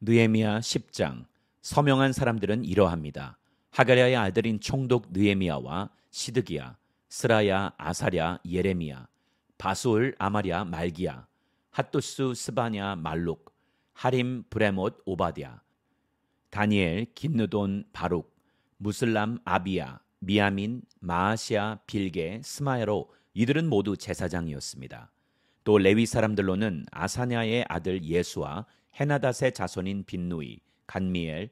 느에미야 10장 서명한 사람들은 이러합니다. 하가랴의 아들인 총독 느에미야와 시드기야, 스라야, 아사랴, 예레미야, 바수울, 아마랴, 말기야, 핫도스, 스바냐, 말룩, 하림, 브레못, 오바디아, 다니엘, 긴느돈, 바룩, 무슬람, 아비야, 미아민 마아시아, 빌게, 스마에로 이들은 모두 제사장이었습니다. 또 레위 사람들로는 아사냐의 아들 예수와 헤나닷의 자손인 빈누이, 간미엘,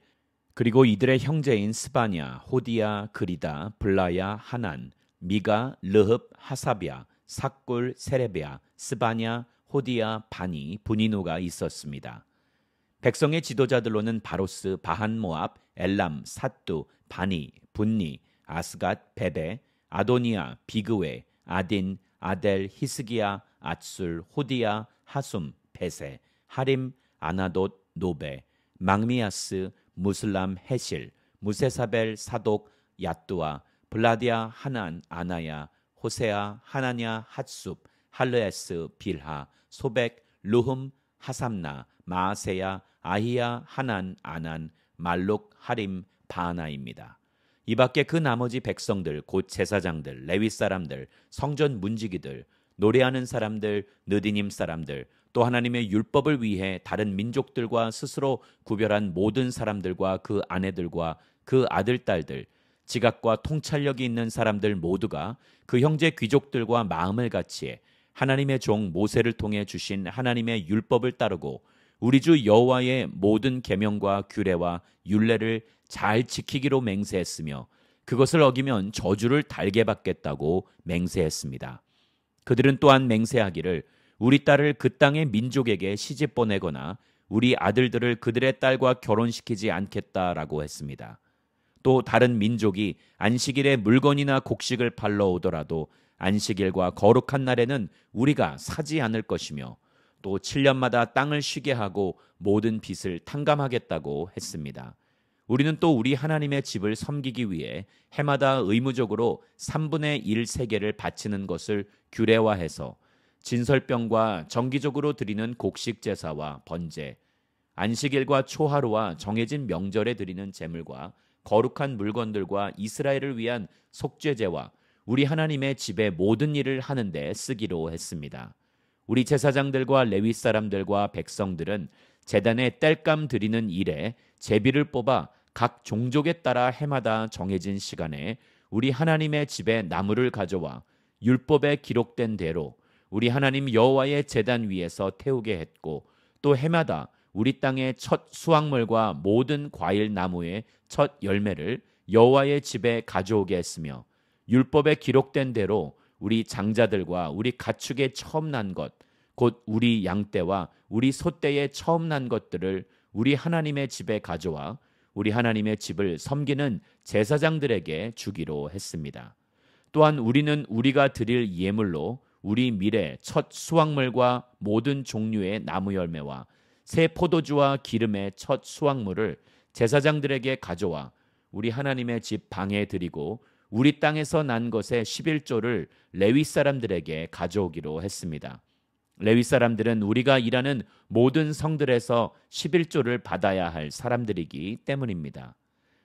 그리고 이들의 형제인 스바냐, 호디아 그리다, 블라야, 하난, 미가, 르흡, 하사비아, 사골, 세레비아, 스바냐, 호디아 바니, 분이노가 있었습니다. 백성의 지도자들로는 바로스, 바한모압, 엘람, 사뚜, 바니, 분니, 아스갓, 베베, 아도니아, 비그웨, 아딘, 아델, 히스기야, 아술, 호디아 하숨, 베세, 하림, 아나돗 노베, 망미아스, 무슬람 해실 무세사벨 사독 야뚜아, 블라디아 하난 아나야, 호세아 하나냐 핫숲, 할레에스 빌하, 소백 루흠 하삼나, 마세야 아히야 하난 아난, 말록 하림 바나입니다. 이밖에 그 나머지 백성들 곧 제사장들 레위 사람들 성전 문지기들 노래하는 사람들, 느디님 사람들, 또 하나님의 율법을 위해 다른 민족들과 스스로 구별한 모든 사람들과 그 아내들과 그 아들, 딸들, 지각과 통찰력이 있는 사람들 모두가 그 형제 귀족들과 마음을 같이해 하나님의 종 모세를 통해 주신 하나님의 율법을 따르고 우리 주 여호와의 모든 계명과 규례와 율례를 잘 지키기로 맹세했으며 그것을 어기면 저주를 달게 받겠다고 맹세했습니다. 그들은 또한 맹세하기를 우리 딸을 그 땅의 민족에게 시집 보내거나 우리 아들들을 그들의 딸과 결혼시키지 않겠다라고 했습니다. 또 다른 민족이 안식일에 물건이나 곡식을 팔러 오더라도 안식일과 거룩한 날에는 우리가 사지 않을 것이며 또 7년마다 땅을 쉬게 하고 모든 빚을 탕감하겠다고 했습니다. 우리는 또 우리 하나님의 집을 섬기기 위해 해마다 의무적으로 3분의 1 세계를 바치는 것을 규례화해서 진설병과 정기적으로 드리는 곡식 제사와 번제, 안식일과 초하루와 정해진 명절에 드리는 제물과 거룩한 물건들과 이스라엘을 위한 속죄제와 우리 하나님의 집의 모든 일을 하는데 쓰기로 했습니다. 우리 제사장들과 레위 사람들과 백성들은 재단에 땔감 드리는 일에 제비를 뽑아 각 종족에 따라 해마다 정해진 시간에 우리 하나님의 집에 나무를 가져와 율법에 기록된 대로 우리 하나님 여호와의 제단 위에서 태우게 했고 또 해마다 우리 땅의 첫 수확물과 모든 과일 나무의 첫 열매를 여호와의 집에 가져오게 했으며 율법에 기록된 대로 우리 장자들과 우리 가축의 처음 난 것, 곧 우리 양떼와 우리 소떼의 처음 난 것들을 우리 하나님의 집에 가져와 우리 하나님의 집을 섬기는 제사장들에게 주기로 했습니다. 또한 우리는 우리가 드릴 예물로 우리 미래 첫 수확물과 모든 종류의 나무 열매와 새 포도주와 기름의 첫 수확물을 제사장들에게 가져와 우리 하나님의 집 방에 드리고 우리 땅에서 난 것의 11조를 레위 사람들에게 가져오기로 했습니다. 레위 사람들은 우리가 일하는 모든 성들에서 11조를 받아야 할 사람들이기 때문입니다.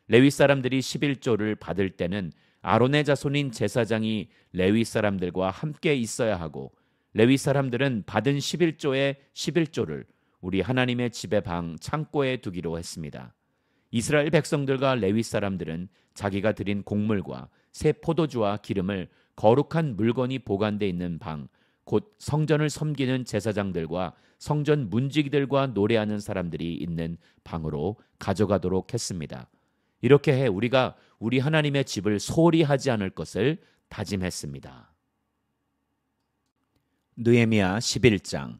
레위 사람들이 11조를 받을 때는 아론의 자손인 제사장이 레위 사람들과 함께 있어야 하고 레위 사람들은 받은 11조의 11조를 우리 하나님의 집의 방 창고에 두기로 했습니다. 이스라엘 백성들과 레위 사람들은 자기가 드린 곡물과 새 포도주와 기름을 거룩한 물건이 보관되어 있는 방곧 성전을 섬기는 제사장들과 성전 문지기들과 노래하는 사람들이 있는 방으로 가져가도록 했습니다. 이렇게 해 우리가 우리 하나님의 집을 소홀히 하지 않을 것을 다짐했습니다. 느헤미야 11장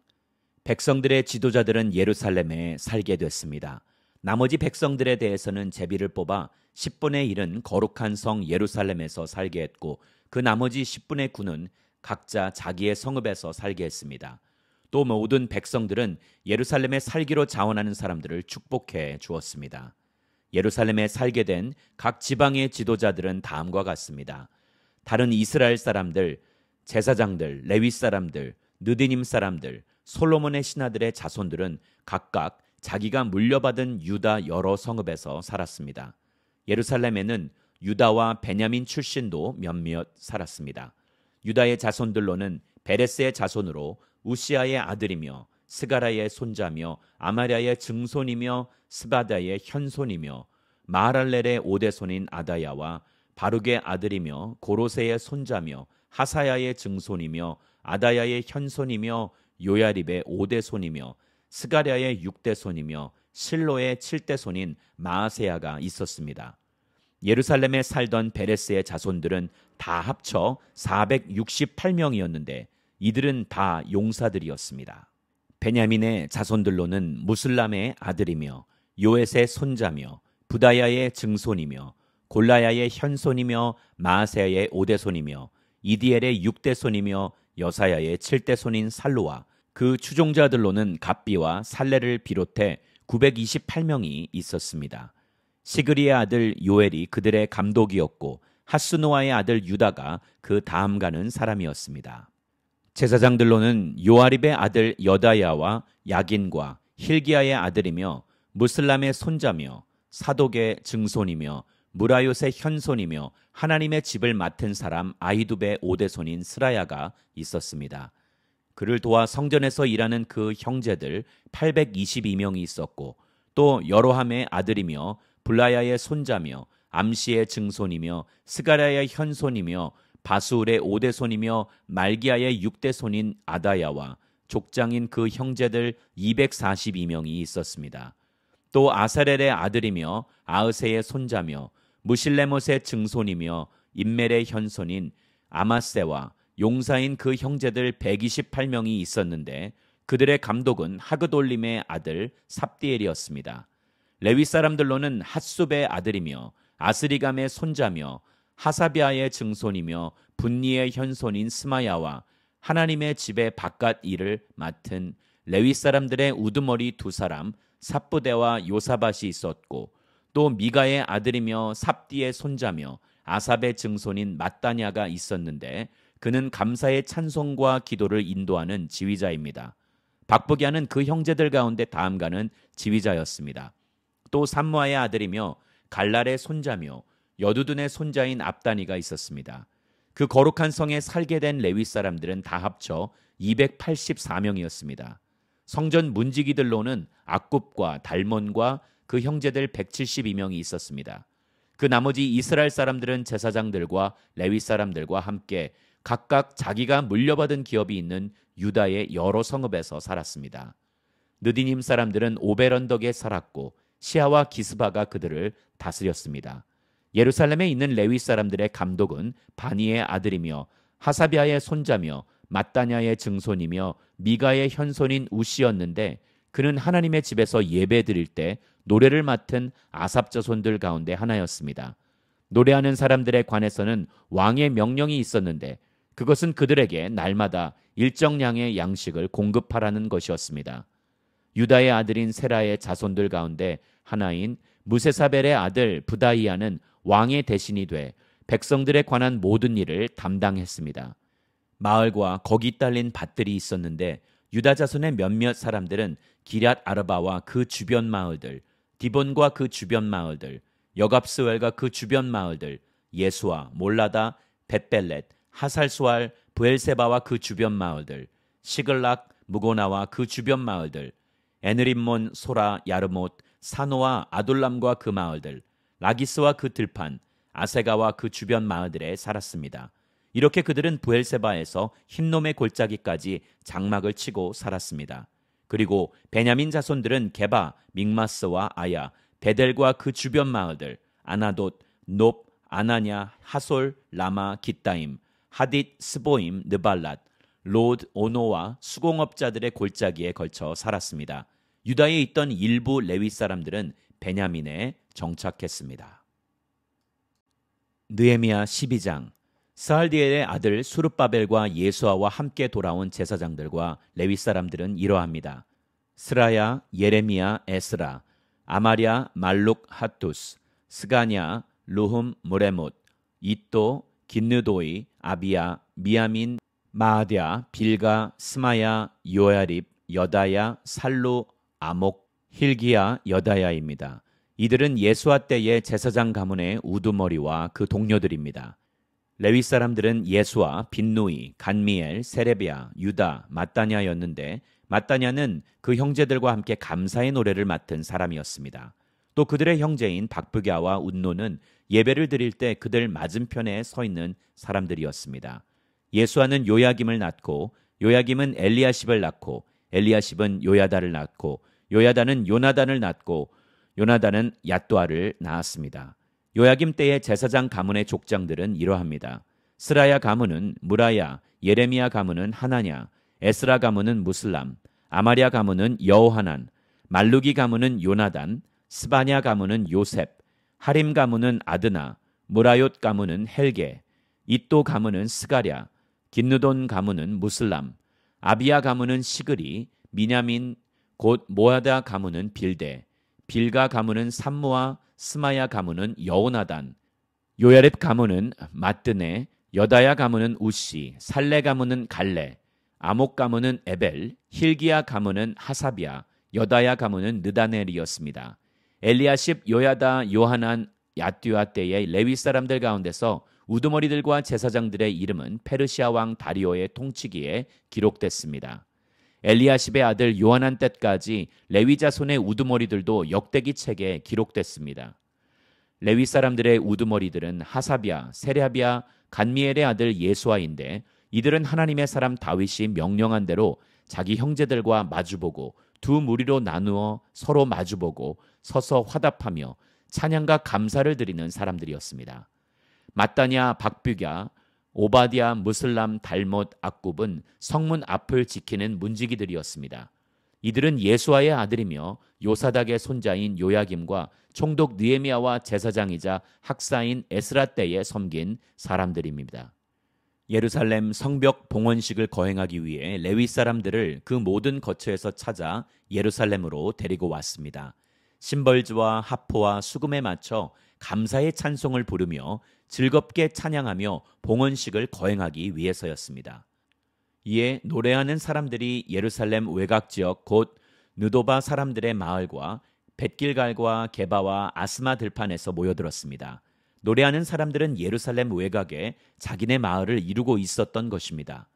백성들의 지도자들은 예루살렘에 살게 됐습니다. 나머지 백성들에 대해서는 제비를 뽑아 10분의 1은 거룩한 성 예루살렘에서 살게 했고 그 나머지 10분의 9는 각자 자기의 성읍에서 살게 했습니다. 또 모든 백성들은 예루살렘에 살기로 자원하는 사람들을 축복해 주었습니다. 예루살렘에 살게 된 각 지방의 지도자들은 다음과 같습니다. 다른 이스라엘 사람들, 제사장들, 레위 사람들, 느디님 사람들, 솔로몬의 신하들의 자손들은 각각 자기가 물려받은 유다 여러 성읍에서 살았습니다. 예루살렘에는 유다와 베냐민 출신도 몇몇 살았습니다. 유다의 자손들로는 베레스의 자손으로 우시아의 아들이며 스가라의 손자며 아마랴의 증손이며 스바다의 현손이며 마할렐의 오대손인 아다야와 바룩의 아들이며 고로세의 손자며 하사야의 증손이며 아다야의 현손이며 요야립의 오대손이며 스가랴의 육대손이며 실로의 칠대손인 마아세야가 있었습니다. 예루살렘에 살던 베레스의 자손들은 다 합쳐 468명이었는데 이들은 다 용사들이었습니다. 베냐민의 자손들로는 무슬람의 아들이며 요엣의 손자며 부다야의 증손이며 골라야의 현손이며 마세야의 오대손이며 이디엘의 육대손이며 여사야의 칠대손인 살로와 그 추종자들로는 갑비와 살레를 비롯해 928명이 있었습니다. 시그리의 아들 요엘이 그들의 감독이었고 하스노아의 아들 유다가 그 다음 가는 사람이었습니다. 제사장들로는 요아립의 아들 여다야와 야긴과 힐기야의 아들이며 무슬람의 손자며 사독의 증손이며 무라요의 현손이며 하나님의 집을 맡은 사람 아이두베 오대손인 스라야가 있었습니다. 그를 도와 성전에서 일하는 그 형제들 822명이 있었고 또 여로함의 아들이며 블라야의 손자며 암시의 증손이며 스가랴의 현손이며 바수울의 오대손이며 말기야의 육대손인 아다야와 족장인 그 형제들 242명이 있었습니다. 또 아사렐의 아들이며 아으세의 손자며 무실레못의 증손이며 인멜의 현손인 아마세와 용사인 그 형제들 128명이 있었는데 그들의 감독은 하그돌림의 아들 삽디엘이었습니다. 레위 사람들로는 핫숲의 아들이며 아스리감의 손자며 하사비아의 증손이며 분리의 현손인 스마야와 하나님의 집의 바깥 일을 맡은 레위 사람들의 우두머리 두 사람 삽부대와 요사밭이 있었고 또 미가의 아들이며 삽디의 손자며 아삽의 증손인 마따냐가 있었는데 그는 감사의 찬송과 기도를 인도하는 지휘자입니다. 박부기아는 그 형제들 가운데 다음가는 지휘자였습니다. 또산모아의 아들이며 갈랄의 손자며 여두둔의 손자인 압다니가 있었습니다. 그 거룩한 성에 살게 된 레위 사람들은 다 합쳐 284명이었습니다. 성전 문지기들로는 악굽과 달몬과 그 형제들 172명이 있었습니다. 그 나머지 이스라엘 사람들은 제사장들과 레위 사람들과 함께 각각 자기가 물려받은 기업이 있는 유다의 여러 성읍에서 살았습니다. 느디님 사람들은 오베런 덕에 살았고 시아와 기스바가 그들을 다스렸습니다. 예루살렘에 있는 레위 사람들의 감독은 바니의 아들이며 하사비아의 손자며 마따냐의 증손이며 미가의 현손인 우시였는데 그는 하나님의 집에서 예배 드릴 때 노래를 맡은 아삽 자손들 가운데 하나였습니다. 노래하는 사람들에 관해서는 왕의 명령이 있었는데 그것은 그들에게 날마다 일정량의 양식을 공급하라는 것이었습니다. 유다의 아들인 세라의 자손들 가운데 하나인 무세사벨의 아들 부다이아는 왕의 대신이 돼 백성들에 관한 모든 일을 담당했습니다. 마을과 거기 딸린 밭들이 있었는데 유다 자손의 몇몇 사람들은 기랏 아르바와 그 주변 마을들, 디본과 그 주변 마을들, 여갑스웰과 그 주변 마을들, 예수와 몰라다, 벳벨렛, 하살수알, 부엘세바와 그 주변 마을들, 시글락, 무고나와 그 주변 마을들, 에느림몬, 소라, 야르못, 산호와 아돌람과 그 마을들, 라기스와 그 들판, 아세가와 그 주변 마을들에 살았습니다. 이렇게 그들은 부엘세바에서 흰놈의 골짜기까지 장막을 치고 살았습니다. 그리고 베냐민 자손들은 개바 믹마스와 아야, 베델과 그 주변 마을들, 아나돗, 높, 아나냐, 하솔, 라마, 기타임, 하딧, 스보임, 느발랏, 로드, 오노와 수공업자들의 골짜기에 걸쳐 살았습니다. 유다에 있던 일부 레위 사람들은 베냐민에 정착했습니다. 느헤미야 12장 사할디엘의 아들 수르바벨과 예수아와 함께 돌아온 제사장들과 레위 사람들은 이러합니다. 스라야, 예레미야, 에스라, 아마랴, 말룩, 하투스, 스가냐, 루흠, 모레못, 이또, 긴느도이, 아비야, 미야민, 마아디아, 빌가, 스마야, 요야립, 여다야, 살로, 아목, 힐기야, 여다야입니다. 이들은 예수와 때의 제사장 가문의 우두머리와 그 동료들입니다. 레위 사람들은 예수와 빈누이, 간미엘, 세레비아, 유다, 마따냐였는데 마따냐는 그 형제들과 함께 감사의 노래를 맡은 사람이었습니다. 또 그들의 형제인 박부갸와 운노는 예배를 드릴 때 그들 맞은편에 서 있는 사람들이었습니다. 예수와는 요야김을 낳고 요야김은 엘리아십을 낳고 엘리아십은 요야다를 낳고 요야단은 요나단을 낳고 요나단은 야또아를 낳았습니다. 요야김 때의 제사장 가문의 족장들은 이러합니다. 스라야 가문은 무라야, 예레미야 가문은 하나냐, 에스라 가문은 무슬람, 아마리아 가문은 여호하난, 말루기 가문은 요나단, 스바냐 가문은 요셉, 하림 가문은 아드나, 무라욤 가문은 헬게, 이또 가문은 스가랴, 긴누돈 가문은 무슬람, 아비야 가문은 시그리, 미냐민 곧 모아다 가문은 빌데, 빌가 가문은 산모와 스마야 가문은 여호나단, 요야렙 가문은 마뜨네, 여다야 가문은 우시, 살레 가문은 갈레, 아목 가문은 에벨, 힐기야 가문은 하사비아 여다야 가문은 느다넬이었습니다. 엘리아십, 요야다, 요하난, 야뚜아 때의 레위 사람들 가운데서 우두머리들과 제사장들의 이름은 페르시아 왕 다리오의 통치기에 기록됐습니다. 엘리아십의 아들 요한한 때까지 레위 자손의 우두머리들도 역대기 책에 기록됐습니다. 레위 사람들의 우두머리들은 하사비아, 세랴비아, 간미엘의 아들 예수아인데 이들은 하나님의 사람 다윗이 명령한 대로 자기 형제들과 마주보고 두 무리로 나누어 서로 마주보고 서서 화답하며 찬양과 감사를 드리는 사람들이었습니다. 마따냐, 박뷰갸, 오바디아, 무슬람, 달못, 악굽은 성문 앞을 지키는 문지기들이었습니다. 이들은 예수아의 아들이며 요사닥의 손자인 요야김과 총독 느에미아와 제사장이자 학사인 에스라 때에 섬긴 사람들입니다. 예루살렘 성벽 봉헌식을 거행하기 위해 레위 사람들을 그 모든 거처에서 찾아 예루살렘으로 데리고 왔습니다. 심벌즈와 하포와 수금에 맞춰 감사의 찬송을 부르며 즐겁게 찬양하며 봉헌식을 거행하기 위해서였습니다. 이에 노래하는 사람들이 예루살렘 외곽 지역 곧 느도바 사람들의 마을과 벳길갈과 게바와 아스마 들판에서 모여들었습니다. 노래하는 사람들은 예루살렘 외곽에 자기네 마을을 이루고 있었던 것입니다.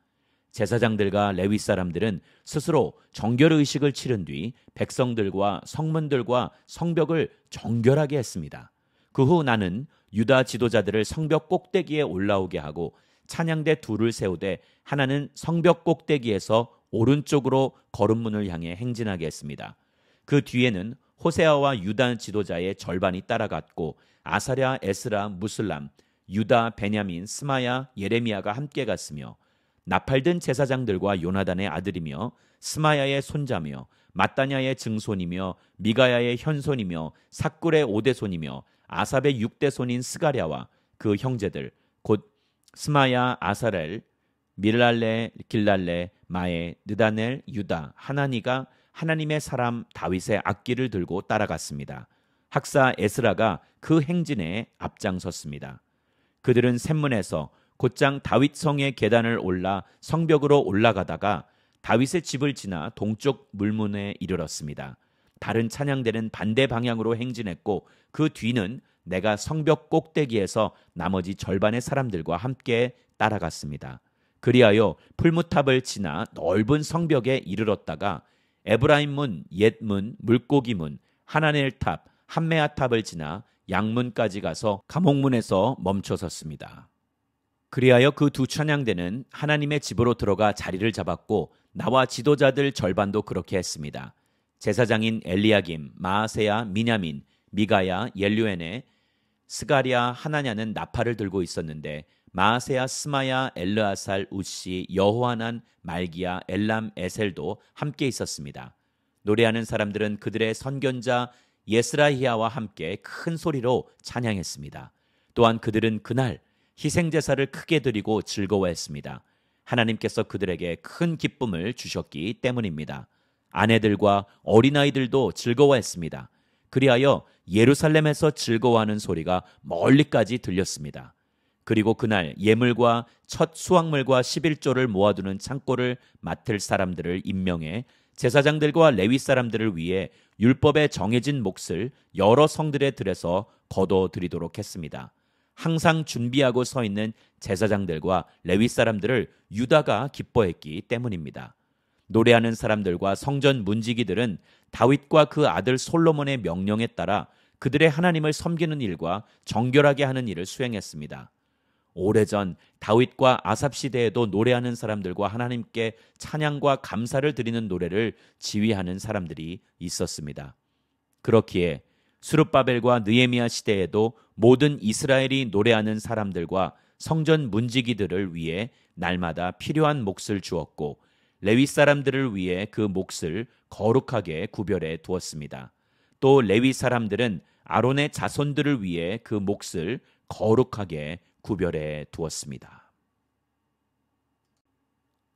제사장들과 레위 사람들은 스스로 정결의식을 치른 뒤 백성들과 성문들과 성벽을 정결하게 했습니다. 그 후 나는 유다 지도자들을 성벽 꼭대기에 올라오게 하고 찬양대 둘을 세우되 하나는 성벽 꼭대기에서 오른쪽으로 걸음문을 향해 행진하게 했습니다. 그 뒤에는 호세아와 유다 지도자의 절반이 따라갔고 아사랴, 에스라, 무슬람, 유다, 베냐민, 스마야, 예레미야가 함께 갔으며 나팔든 제사장들과 요나단의 아들이며 스마야의 손자며 마따냐의 증손이며 미가야의 현손이며 사꿀의 오대손이며 아삽의 육대 손인 스가랴와 그 형제들 곧 스마야, 아사렐, 밀랄레, 길랄레, 마에, 느다넬, 유다, 하나니가 하나님의 사람 다윗의 악기를 들고 따라갔습니다. 학사 에스라가 그 행진에 앞장섰습니다. 그들은 샘문에서 곧장 다윗성의 계단을 올라 성벽으로 올라가다가 다윗의 집을 지나 동쪽 물문에 이르렀습니다. 다른 찬양대는 반대 방향으로 행진했고 그 뒤는 내가 성벽 꼭대기에서 나머지 절반의 사람들과 함께 따라갔습니다. 그리하여 풀무탑을 지나 넓은 성벽에 이르렀다가 에브라임 문, 옛 문, 물고기 문, 하나넬 탑, 한메아 탑을 지나 양문까지 가서 감옥문에서 멈춰섰습니다. 그리하여 그 두 찬양대는 하나님의 집으로 들어가 자리를 잡았고 나와 지도자들 절반도 그렇게 했습니다. 제사장인 엘리야김, 마아세야, 미냐민, 미가야, 옐류엔에 스가리아, 하나냐는 나팔을 들고 있었는데 마아세야, 스마야, 엘르아살, 우시, 여호하난, 말기야, 엘람, 에셀도 함께 있었습니다. 노래하는 사람들은 그들의 선견자 예스라히야와 함께 큰 소리로 찬양했습니다. 또한 그들은 그날 희생제사를 크게 드리고 즐거워했습니다. 하나님께서 그들에게 큰 기쁨을 주셨기 때문입니다. 아내들과 어린아이들도 즐거워했습니다. 그리하여 예루살렘에서 즐거워하는 소리가 멀리까지 들렸습니다. 그리고 그날 예물과 첫 수확물과 11조를 모아두는 창고를 맡을 사람들을 임명해 제사장들과 레위 사람들을 위해 율법에 정해진 몫을 여러 성들의 들에서 거둬들이도록 했습니다. 항상 준비하고 서 있는 제사장들과 레위 사람들을 유다가 기뻐했기 때문입니다. 노래하는 사람들과 성전 문지기들은 다윗과 그 아들 솔로몬의 명령에 따라 그들의 하나님을 섬기는 일과 정결하게 하는 일을 수행했습니다. 오래전 다윗과 아삽 시대에도 노래하는 사람들과 하나님께 찬양과 감사를 드리는 노래를 지휘하는 사람들이 있었습니다. 그렇기에 수룹바벨과 느에미아 시대에도 모든 이스라엘이 노래하는 사람들과 성전 문지기들을 위해 날마다 필요한 몫을 주었고 레위 사람들을 위해 그 몫을 거룩하게 구별해 두었습니다. 또 레위 사람들은 아론의 자손들을 위해 그 몫을 거룩하게 구별해 두었습니다.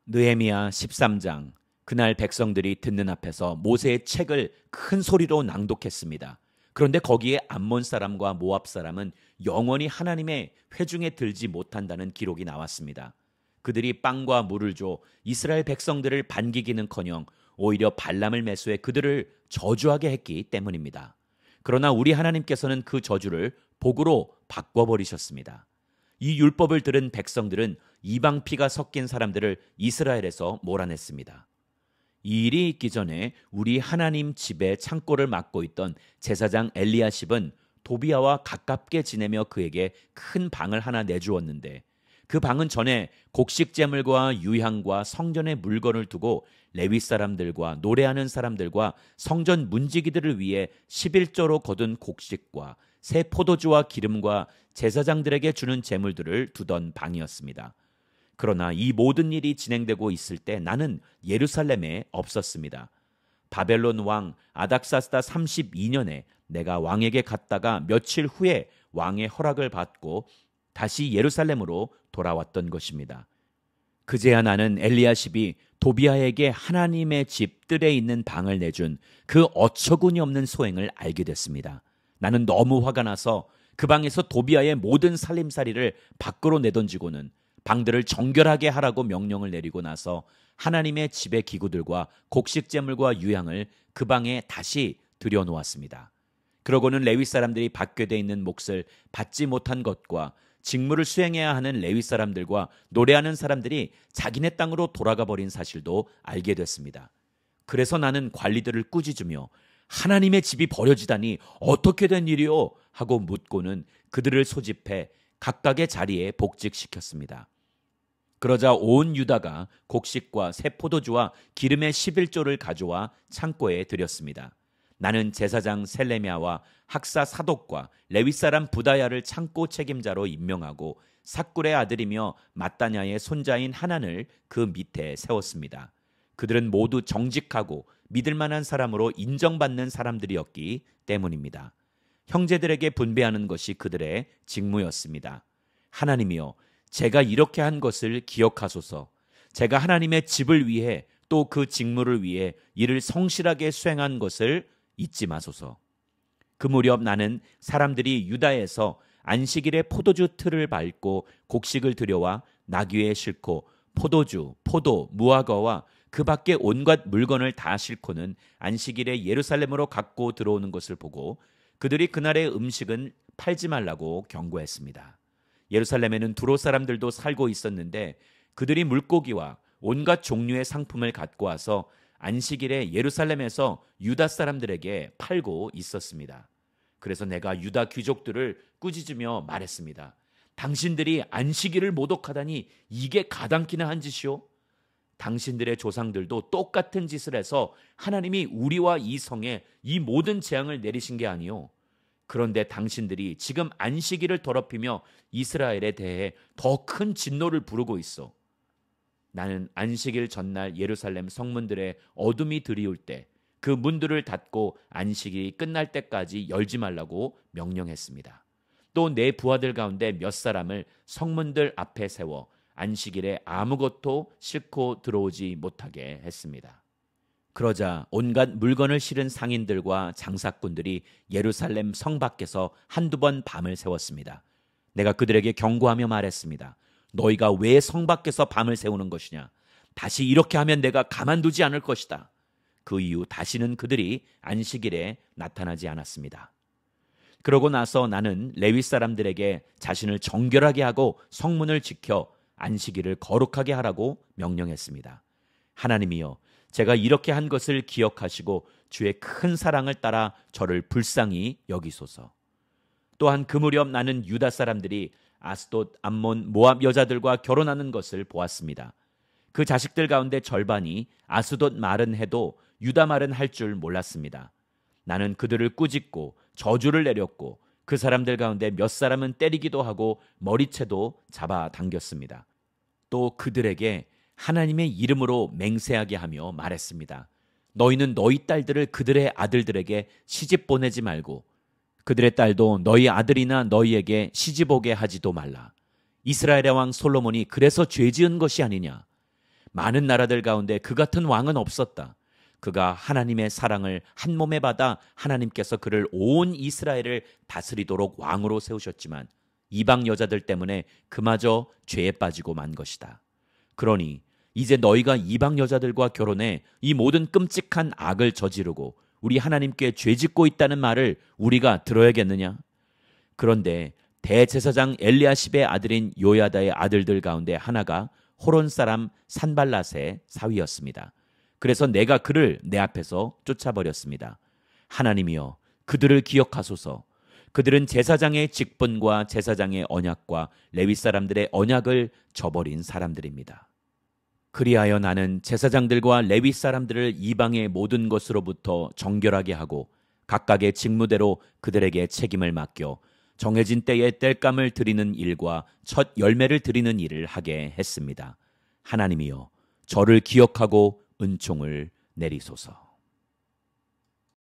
느헤미야 13장 그날 백성들이 듣는 앞에서 모세의 책을 큰 소리로 낭독했습니다. 그런데 거기에 암몬 사람과 모압 사람은 영원히 하나님의 회중에 들지 못한다는 기록이 나왔습니다. 그들이 빵과 물을 줘 이스라엘 백성들을 반기기는커녕 오히려 발람을 매수해 그들을 저주하게 했기 때문입니다. 그러나 우리 하나님께서는 그 저주를 복으로 바꿔버리셨습니다. 이 율법을 들은 백성들은 이방 피가 섞인 사람들을 이스라엘에서 몰아냈습니다. 이 일이 있기 전에 우리 하나님 집에 창고를 막고 있던 제사장 엘리야십은 도비아와 가깝게 지내며 그에게 큰 방을 하나 내주었는데 그 방은 전에 곡식 재물과 유향과 성전의 물건을 두고 레위 사람들과 노래하는 사람들과 성전 문지기들을 위해 11조로 거둔 곡식과 새 포도주와 기름과 제사장들에게 주는 재물들을 두던 방이었습니다. 그러나 이 모든 일이 진행되고 있을 때 나는 예루살렘에 없었습니다. 바벨론 왕 아닥사스다 32년에 내가 왕에게 갔다가 며칠 후에 왕의 허락을 받고 다시 예루살렘으로 돌아왔던 것입니다. 그제야 나는 엘리야십이 도비아에게 하나님의 집들에 있는 방을 내준 그 어처구니 없는 소행을 알게 됐습니다. 나는 너무 화가 나서 그 방에서 도비아의 모든 살림살이를 밖으로 내던지고는 방들을 정결하게 하라고 명령을 내리고 나서 하나님의 집의 기구들과 곡식재물과 유향을 그 방에 다시 들여놓았습니다. 그러고는 레위 사람들이 받게 돼 있는 몫을 받지 못한 것과 직무를 수행해야 하는 레위 사람들과 노래하는 사람들이 자기네 땅으로 돌아가 버린 사실도 알게 됐습니다. 그래서 나는 관리들을 꾸짖으며 하나님의 집이 버려지다니 어떻게 된 일이요? 하고 묻고는 그들을 소집해 각각의 자리에 복직시켰습니다. 그러자 온 유다가 곡식과 새 포도주와 기름의 11조를 가져와 창고에 들였습니다. 나는 제사장 셀레미아와 학사 사독과 레위 사람 부다야를 창고 책임자로 임명하고 삭굴의 아들이며 마따냐의 손자인 하난을 그 밑에 세웠습니다. 그들은 모두 정직하고 믿을 만한 사람으로 인정받는 사람들이었기 때문입니다. 형제들에게 분배하는 것이 그들의 직무였습니다. 하나님이여, 제가 이렇게 한 것을 기억하소서. 제가 하나님의 집을 위해 또 그 직무를 위해 이를 성실하게 수행한 것을 잊지 마소서. 그 무렵 나는 사람들이 유다에서 안식일에 포도주 틀을 밟고 곡식을 들여와 나귀에 싣고 포도주, 포도, 무화과와 그 밖에 온갖 물건을 다 싣고는 안식일에 예루살렘으로 갖고 들어오는 것을 보고 그들이 그날의 음식은 팔지 말라고 경고했습니다. 예루살렘에는 두로 사람들도 살고 있었는데 그들이 물고기와 온갖 종류의 상품을 갖고 와서 안식일에 예루살렘에서 유다 사람들에게 팔고 있었습니다. 그래서 내가 유다 귀족들을 꾸짖으며 말했습니다. 당신들이 안식일을 모독하다니 이게 가당키나 한 짓이오? 당신들의 조상들도 똑같은 짓을 해서 하나님이 우리와 이 성에 이 모든 재앙을 내리신 게 아니오. 그런데 당신들이 지금 안식일을 더럽히며 이스라엘에 대해 더 큰 진노를 부르고 있어. 나는 안식일 전날 예루살렘 성문들의 어둠이 드리울 때 그 문들을 닫고 안식이 끝날 때까지 열지 말라고 명령했습니다. 또 내 부하들 가운데 몇 사람을 성문들 앞에 세워 안식일에 아무것도 싣고 들어오지 못하게 했습니다. 그러자 온갖 물건을 실은 상인들과 장사꾼들이 예루살렘 성 밖에서 한두 번 밤을 세웠습니다. 내가 그들에게 경고하며 말했습니다. 너희가 왜 성 밖에서 밤을 세우는 것이냐? 다시 이렇게 하면 내가 가만두지 않을 것이다. 그 이후 다시는 그들이 안식일에 나타나지 않았습니다. 그러고 나서 나는 레위 사람들에게 자신을 정결하게 하고 성문을 지켜 안식일을 거룩하게 하라고 명령했습니다. 하나님이여, 제가 이렇게 한 것을 기억하시고 주의 큰 사랑을 따라 저를 불쌍히 여기소서. 또한 그 무렵 나는 유다 사람들이 아스돗, 암몬, 모압 여자들과 결혼하는 것을 보았습니다. 그 자식들 가운데 절반이 아스돗 말은 해도 유다 말은 할 줄 몰랐습니다. 나는 그들을 꾸짖고 저주를 내렸고 그 사람들 가운데 몇 사람은 때리기도 하고 머리채도 잡아 당겼습니다. 또 그들에게 하나님의 이름으로 맹세하게 하며 말했습니다. 너희는 너희 딸들을 그들의 아들들에게 시집 보내지 말고 그들의 딸도 너희 아들이나 너희에게 시집오게 하지도 말라. 이스라엘의 왕 솔로몬이 그래서 죄 지은 것이 아니냐. 많은 나라들 가운데 그 같은 왕은 없었다. 그가 하나님의 사랑을 한 몸에 받아 하나님께서 그를 온 이스라엘을 다스리도록 왕으로 세우셨지만 이방 여자들 때문에 그마저 죄에 빠지고 만 것이다. 그러니 이제 너희가 이방 여자들과 결혼해 이 모든 끔찍한 악을 저지르고 우리 하나님께 죄 짓고 있다는 말을 우리가 들어야겠느냐? 그런데 대제사장 엘리야십의 아들인 요야다의 아들들 가운데 하나가 호론 사람 산발랏의 사위였습니다. 그래서 내가 그를 내 앞에서 쫓아버렸습니다. 하나님이여 그들을 기억하소서. 그들은 제사장의 직분과 제사장의 언약과 레위 사람들의 언약을 저버린 사람들입니다. 그리하여 나는 제사장들과 레위 사람들을 이방의 모든 것으로부터 정결하게 하고 각각의 직무대로 그들에게 책임을 맡겨 정해진 때에 땔감을 드리는 일과 첫 열매를 드리는 일을 하게 했습니다. 하나님이여 저를 기억하고 은총을 내리소서.